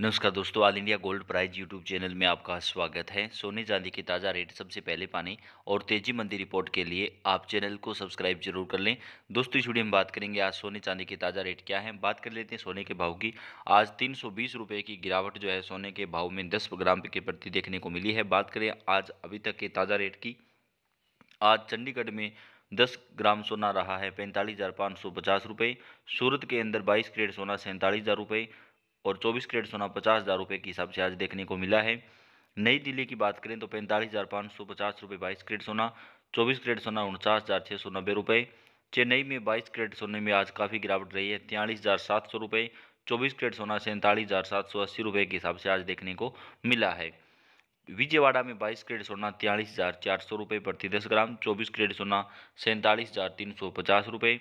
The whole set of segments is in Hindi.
नमस्कार दोस्तों all India gold price YouTube channel में आपका स्वागत है सोने चांदी के ताज़ा रेट सबसे पहले पाने और तेजी मंदी रिपोर्ट के लिए आप चैनल को सब्सक्राइब जरूर कर लें दोस्तों इस वीडियो में बात करेंगे आज सोने चांदी के ताज़ा रेट क्या है बात कर लेते हैं सोने के भाव की आज तीन सौ की गिरावट जो है सोने के भाव में दस ग्राम के प्रति देखने को मिली है बात करें आज अभी तक के ताज़ा रेट की आज चंडीगढ़ में दस ग्राम सोना रहा है पैंतालीस हज़ार पाँच सौ पचास रुपये सूरत के अंदर बाईस ग्रेड सोना सैंतालीस हज़ार और चौबीस करेट सोना पचास हज़ार रुपये के हिसाब से आज देखने को मिला है नई दिल्ली की बात करें तो पैंतालीस हज़ार पाँच सौ पचास रुपये बाईस करेट सोना चौबीस करेट सोना उनचास हज़ार छः सौ नब्बे रुपये चेन्नई में बाईस करेट सोने में आज काफ़ी गिरावट रही है तियालीस हज़ार सात सौ रुपये चौबीस करेट सोना सैंतालीस हज़ार सात सौ अस्सी रुपये के हिसाब से आज देखने को मिला है विजयवाड़ा में 22 क्रेड सोना तियालीस हज़ार चार सौ रुपये प्रति दस ग्राम 24 क्रेड सोना सैंतालीस हज़ार तीन सौ पचास रुपये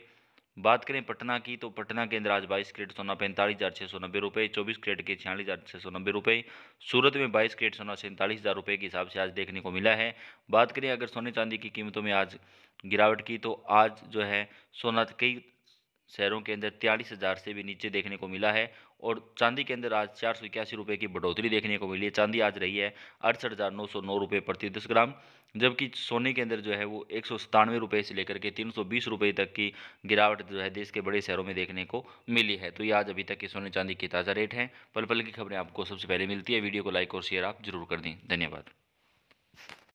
बात करें पटना की तो पटना के अंदर आज बाईस क्रेट सोना पैंतालीस हज़ार छः सौ नब्बे रुपये चौबीस क्रेट के छियालीस हज़ार छः सौ नब्बे रुपये सूरत में बाईस क्रेट सोना सैंतालीस हज़ार रुपये के हिसाब से आज देखने को मिला है बात करें अगर सोने चांदी की कीमतों में आज गिरावट की तो आज जो है सोना कई शहरों के अंदर तिरालीस हज़ार से भी नीचे देखने को मिला है और चांदी के अंदर आज चार सौ इक्यासी रुपये की बढ़ोतरी देखने को मिली है चांदी आज रही है अड़सठ हज़ार नौ सौ नौ रुपये प्रति दस ग्राम जबकि सोने के अंदर जो है वो एक सौ सतानवे रुपये से लेकर के तीन सौ बीस रुपये तक की गिरावट जो है देश के बड़े शहरों में देखने को मिली है तो ये आज अभी तक के सोने चांदी के ताज़ा रेट हैं पल पल की खबरें आपको सबसे पहले मिलती है वीडियो को लाइक और शेयर आप जरूर कर दें धन्यवाद